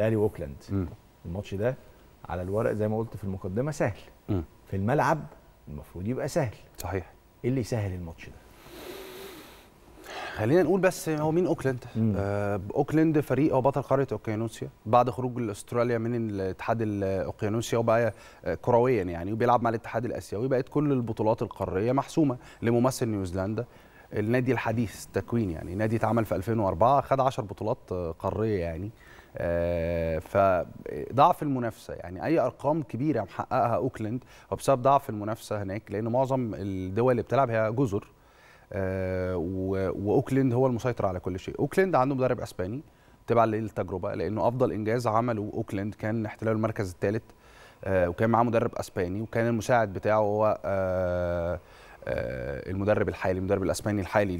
الاهلي واوكلاند الماتش ده على الورق زي ما قلت في المقدمه سهل م. في الملعب المفروض يبقى سهل صحيح ايه اللي يسهل الماتش ده خلينا نقول بس هو مين اوكلاند آه اوكلاند فريق او بطل قاره اوقيانوسيا بعد خروج استراليا من الاتحاد الاوقيانوسيا وبقى آه، كرويا يعني وبيلعب مع الاتحاد الاسيوي بقت كل البطولات القاريه محسومه لممثل نيوزيلندا النادي الحديث التكوين يعني نادي اتعمل في 2004 خد 10 بطولات قاريه يعني آه، فضعف المنافسه يعني اي ارقام كبيره محققها اوكلاند هو بسبب ضعف المنافسه هناك لان معظم الدول اللي بتلعب هي جزر آه، واوكلاند هو المسيطر على كل شيء اوكلاند عنده مدرب اسباني تبع للتجربه لانه افضل انجاز عمله اوكلاند كان احتلال المركز الثالث آه، وكان معاه مدرب اسباني وكان المساعد بتاعه هو آه، المدرب الحالي المدرب الاسباني الحالي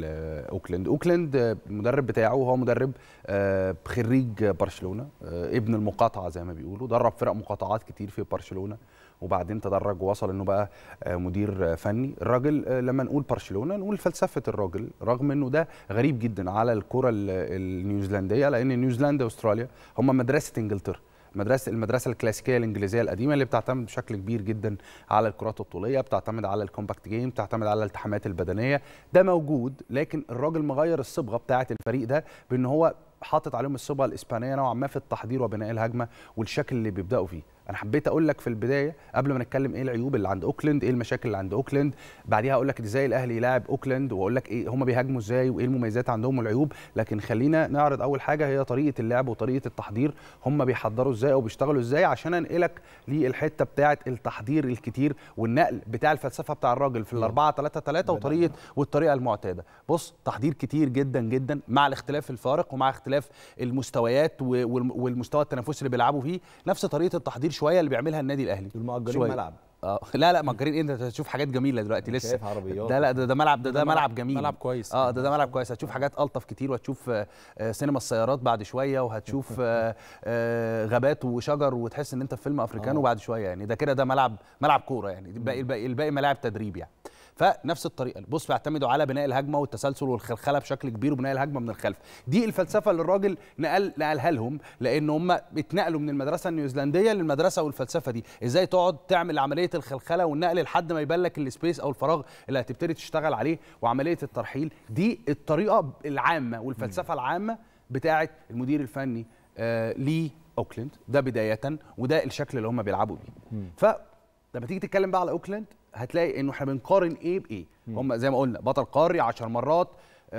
لاوكلاند اوكلاند آه، المدرب بتاعه هو مدرب آه، خريج برشلونه ابن المقاطعه زي ما بيقولوا درب فرق مقاطعات كتير في برشلونه وبعدين تدرج ووصل انه بقى مدير فني الراجل لما نقول برشلونه نقول فلسفه الراجل رغم انه ده غريب جدا على الكره النيوزيلنديه لان نيوزيلندا واستراليا هم مدرسه انجلترا مدرسه المدرسه الكلاسيكيه الانجليزيه القديمه اللي بتعتمد بشكل كبير جدا على الكرات الطوليه بتعتمد على الكومباكت جيم بتعتمد على الالتحامات البدنيه ده موجود لكن الراجل مغير الصبغه بتاعه الفريق ده بان هو حاطط عليهم السوبر الاسبانيه نوعا ما في التحضير وبناء الهجمه والشكل اللي بيبداوا فيه انا حبيت اقول لك في البدايه قبل ما نتكلم ايه العيوب اللي عند اوكلاند ايه المشاكل اللي عند اوكلاند بعديها اقول لك ازاي الاهلي يلاعب اوكلاند واقول لك ايه هم بيهاجموا ازاي وايه المميزات عندهم والعيوب لكن خلينا نعرض اول حاجه هي طريقه اللعب وطريقه التحضير هم بيحضروا ازاي وبيشتغلوا ازاي عشان انقلك للحته بتاعه التحضير الكتير والنقل بتاع الفلسفه بتاع الراجل في الأربعة 4 3 3 وطريقه والطريقه المعتاده بص تحضير كتير جدا جدا مع الاختلاف الفارق ومع اختلاف باختلاف المستويات والمستوى التنافسي اللي بيلعبوا فيه نفس طريقه التحضير شويه اللي بيعملها النادي الاهلي المأجرين ملعب اه لا لا مأجرين إيه، انت هتشوف حاجات جميله دلوقتي لسه شايف عربيات ده لا ده, ده ملعب ده, ده, ده ملعب جميل ملعب كويس اه ده ده ملعب كويس هتشوف حاجات الطف كتير وهتشوف آه، سينما السيارات بعد شويه وهتشوف آه، آه، غابات وشجر وتحس ان انت في فيلم افريكانو آه. بعد شويه يعني ده كده ده ملعب ملعب كوره يعني الباقي, الباقي ملاعب تدريب يعني فنفس الطريقه البوس بيعتمدوا على بناء الهجمه والتسلسل والخلخله بشكل كبير وبناء الهجمه من الخلف دي الفلسفه اللي الراجل نقل نقلها لهم لان هم اتنقلوا من المدرسه النيوزيلنديه للمدرسه والفلسفه دي ازاي تقعد تعمل عمليه الخلخله والنقل لحد ما يبان لك السبيس او الفراغ اللي هتبتدي تشتغل عليه وعمليه الترحيل دي الطريقه العامه والفلسفه العامه بتاعه المدير الفني آه لي اوكلاند ده بدايه وده الشكل اللي هم بيلعبوا بيه فلما تيجي تتكلم بقى على اوكلاند هتلاقي انه احنا بنقارن ايه بايه هم زي ما قلنا بطل قاري 10 مرات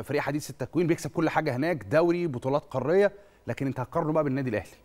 فريق حديث التكوين بيكسب كل حاجه هناك دوري بطولات قاريه لكن انت هتقارنه بقى بالنادي الاهلي